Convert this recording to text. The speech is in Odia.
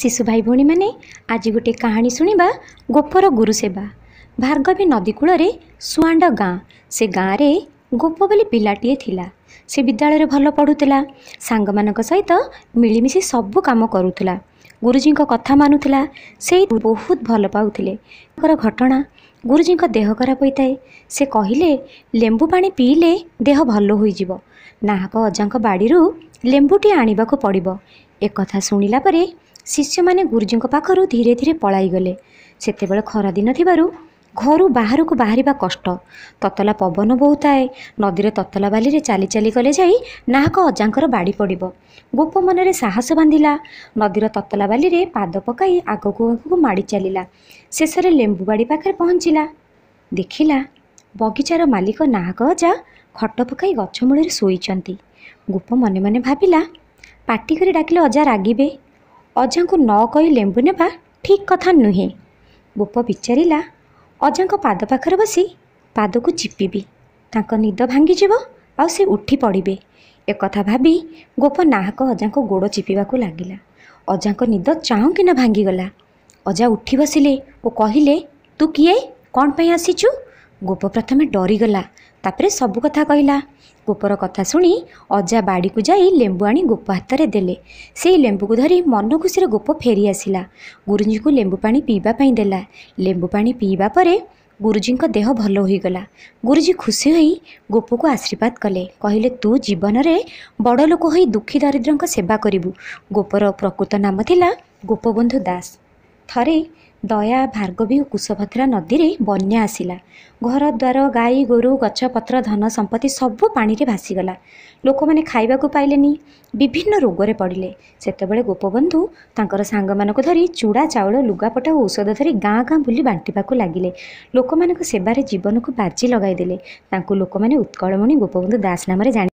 ଶିଶୁ ଭାଇ ଭଉଣୀମାନେ ଆଜି ଗୋଟିଏ କାହାଣୀ ଶୁଣିବା ଗୋପର ଗୁରୁସେବା ଭାର୍ଗବୀ ନଦୀ କୂଳରେ ସୁଆଣ୍ଡ ଗାଁ ସେ ଗାଁରେ ଗୋପ ବୋଲି ପିଲାଟିଏ ଥିଲା ସେ ବିଦ୍ୟାଳୟରେ ଭଲ ପଢ଼ୁଥିଲା ସାଙ୍ଗମାନଙ୍କ ସହିତ ମିଳିମିଶି ସବୁ କାମ କରୁଥିଲା ଗୁରୁଜୀଙ୍କ କଥା ମାନୁଥିଲା ସେଇ ବହୁତ ଭଲ ପାଉଥିଲେ ତାଙ୍କର ଘଟଣା ଗୁରୁଜୀଙ୍କ ଦେହ ଖରାପ ହୋଇଥାଏ ସେ କହିଲେ ଲେମ୍ବୁ ପାଣି ପିଇଲେ ଦେହ ଭଲ ହୋଇଯିବ ନାହକ ଅଜାଙ୍କ ବାଡ଼ିରୁ ଲେମ୍ବୁଟିଏ ଆଣିବାକୁ ପଡ଼ିବ ଏକଥା ଶୁଣିଲା ପରେ ଶିଷ୍ୟମାନେ ଗୁରୁଜୀଙ୍କ ପାଖରୁ ଧୀରେ ଧୀରେ ପଳାଇଗଲେ ସେତେବେଳେ ଖରାଦିନ ଥିବାରୁ ଘରୁ ବାହାରକୁ ବାହାରିବା କଷ୍ଟ ତତଲା ପବନ ବହୁଥାଏ ନଦୀର ତତଲା ବାଲିରେ ଚାଲି ଚାଲି ଗଲେ ଯାଇ ନାହକ ଅଜାଙ୍କର ବାଡ଼ି ପଡ଼ିବ ଗୋପ ମନରେ ସାହସ ବାନ୍ଧିଲା ନଦୀର ତତଲା ବାଲିରେ ପାଦ ପକାଇ ଆଗକୁ ଆଗକୁ ମାଡ଼ି ଚାଲିଲା ଶେଷରେ ଲେମ୍ବୁ ବାଡ଼ି ପାଖରେ ପହଞ୍ଚିଲା ଦେଖିଲା ବଗିଚାର ମାଲିକ ନାହକ ଅଜା ଖଟ ପକାଇ ଗଛ ମୂଳରେ ଶୋଇଛନ୍ତି ଗୋପ ମନେ ମନେ ଭାବିଲା ପାଟି କରି ଡାକିଲେ ଅଜା ରାଗିବେ ଅଜାଙ୍କୁ ନ କହି ଲେମ୍ବୁ ନେବା ଠିକ୍ କଥା ନୁହେଁ ଗୋପ ବିଚାରିଲା ଅଜାଙ୍କ ପାଦ ପାଖରେ ବସି ପାଦକୁ ଚିପିବି ତାଙ୍କ ନିଦ ଭାଙ୍ଗିଯିବ ଆଉ ସେ ଉଠି ପଡ଼ିବେ ଏକଥା ଭାବି ଗୋପ ନାହକ ଅଜାଙ୍କ ଗୋଡ଼ ଚିପିବାକୁ ଲାଗିଲା ଅଜାଙ୍କ ନିଦ ଚାହୁଁକିନା ଭାଙ୍ଗିଗଲା ଅଜା ଉଠି ବସିଲେ ଓ କହିଲେ ତୁ କିଏ କ'ଣ ପାଇଁ ଆସିଛୁ ଗୋପ ପ୍ରଥମେ ଡରିଗଲା ତାପରେ ସବୁ କଥା କହିଲା ଗୋପର କଥା ଶୁଣି ଅଜା ବାଡ଼ିକୁ ଯାଇ ଲେମ୍ବୁ ଆଣି ଗୋପ ହାତରେ ଦେଲେ ସେଇ ଲେମ୍ବୁକୁ ଧରି ମନ ଖୁସିରେ ଗୋପ ଫେରି ଆସିଲା ଗୁରୁଜୀଙ୍କୁ ଲେମ୍ବୁ ପାଣି ପିଇବା ପାଇଁ ଦେଲା ଲେମ୍ବୁ ପାଣି ପିଇବା ପରେ ଗୁରୁଜୀଙ୍କ ଦେହ ଭଲ ହୋଇଗଲା ଗୁରୁଜୀ ଖୁସି ହୋଇ ଗୋପକୁ ଆଶୀର୍ବାଦ କଲେ କହିଲେ ତୁ ଜୀବନରେ ବଡ଼ ଲୋକ ହୋଇ ଦୁଃଖୀ ଦରିଦ୍ରଙ୍କ ସେବା କରିବୁ ଗୋପର ପ୍ରକୃତ ନାମ ଥିଲା ଗୋପବନ୍ଧୁ ଦାସ ଥରେ ଦୟା ଭାର୍ଗବୀ ଓ କୁଶଭଦ୍ରା ନଦୀରେ ବନ୍ୟା ଆସିଲା ଘର ଦ୍ୱାର ଗାଈ ଗୋରୁ ଗଛପତ୍ର ଧନ ସମ୍ପତ୍ତି ସବୁ ପାଣିରେ ଭାସିଗଲା ଲୋକମାନେ ଖାଇବାକୁ ପାଇଲେନି ବିଭିନ୍ନ ରୋଗରେ ପଡ଼ିଲେ ସେତେବେଳେ ଗୋପବନ୍ଧୁ ତାଙ୍କର ସାଙ୍ଗମାନଙ୍କୁ ଧରି ଚୁଡ଼ା ଚାଉଳ ଲୁଗାପଟା ଓ ଔଷଧ ଧରି ଗାଁ ଗାଁ ବୁଲି ବାଣ୍ଟିବାକୁ ଲାଗିଲେ ଲୋକମାନଙ୍କ ସେବାରେ ଜୀବନକୁ ବାଜି ଲଗାଇଦେଲେ ତାଙ୍କୁ ଲୋକମାନେ ଉତ୍କଳମଣି ଗୋପବନ୍ଧୁ ଦାସ ନାମରେ ଜାଣି